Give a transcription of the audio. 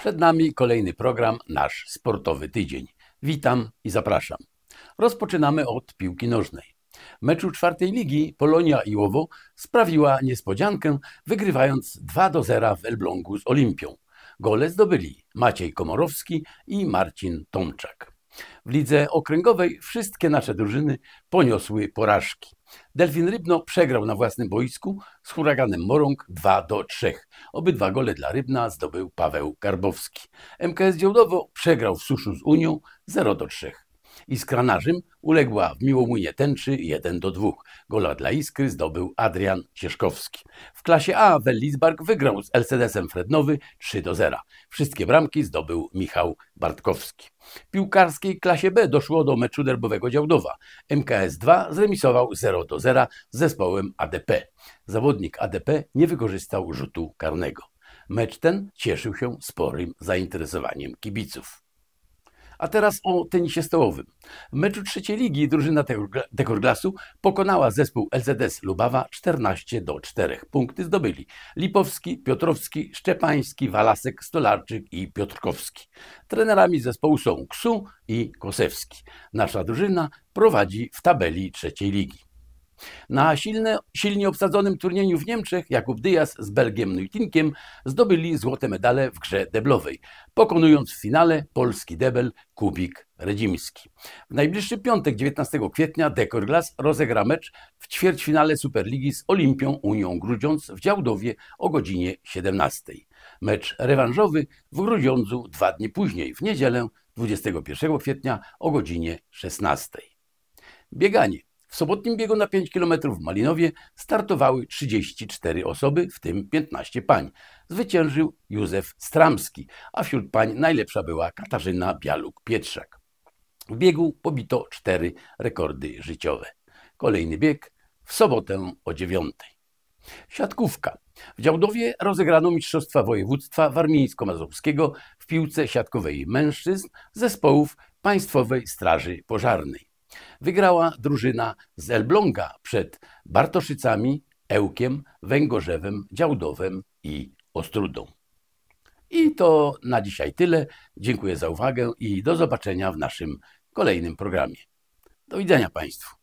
Przed nami kolejny program Nasz Sportowy Tydzień. Witam i zapraszam. Rozpoczynamy od piłki nożnej. W meczu czwartej ligi Polonia i Łowo sprawiła niespodziankę, wygrywając 2 do 0 w Elblągu z Olimpią. Gole zdobyli Maciej Komorowski i Marcin Tomczak. W lidze okręgowej wszystkie nasze drużyny poniosły porażki. Delfin Rybno przegrał na własnym boisku z huraganem Morąg 2 do 3. Obydwa gole dla Rybna zdobył Paweł Garbowski. MKS Dziełdowo przegrał w suszu z Unią 0 do 3 i uległa w Miłomunie Tęczy 1 do 2. Gola dla Iskry zdobył Adrian Cieszkowski. W klasie A Wellisbark wygrał z Elcedesem Frednowy 3 do 0. Wszystkie bramki zdobył Michał Bartkowski. W piłkarskiej klasie B doszło do meczu derbowego Działdowa. MKS 2 zremisował 0 do 0 z zespołem ADP. Zawodnik ADP nie wykorzystał rzutu karnego. Mecz ten cieszył się sporym zainteresowaniem kibiców. A teraz o tenisie stołowym. W meczu trzeciej ligi drużyna Dekorglasu pokonała zespół LZS Lubawa 14 do 4. Punkty zdobyli Lipowski, Piotrowski, Szczepański, Walasek, Stolarczyk i Piotrkowski. Trenerami zespołu są Ksu i Kosewski. Nasza drużyna prowadzi w tabeli trzeciej ligi. Na silne, silnie obsadzonym turnieju w Niemczech Jakub Dyjas z Belgiem Nuytinkiem zdobyli złote medale w grze deblowej, pokonując w finale polski debel Kubik Redzimski. W najbliższy piątek, 19 kwietnia, Dekor Glas rozegra mecz w ćwierćfinale Superligi z Olimpią Unią Grudziądz w Działdowie o godzinie 17. Mecz rewanżowy w Grudziądzu dwa dni później, w niedzielę 21 kwietnia o godzinie 16. Bieganie. W sobotnim biegu na 5 km w Malinowie startowały 34 osoby, w tym 15 pań. Zwyciężył Józef Stramski, a wśród pań najlepsza była Katarzyna Bialuk-Pietrzak. W biegu pobito cztery rekordy życiowe. Kolejny bieg w sobotę o dziewiątej. Siatkówka. W Działdowie rozegrano Mistrzostwa Województwa Warmińsko-Mazurskiego w piłce siatkowej mężczyzn zespołów Państwowej Straży Pożarnej. Wygrała drużyna z Elbląga przed Bartoszycami, Ełkiem, Węgorzewem, Działdowem i Ostrudą. I to na dzisiaj tyle. Dziękuję za uwagę i do zobaczenia w naszym kolejnym programie. Do widzenia Państwu.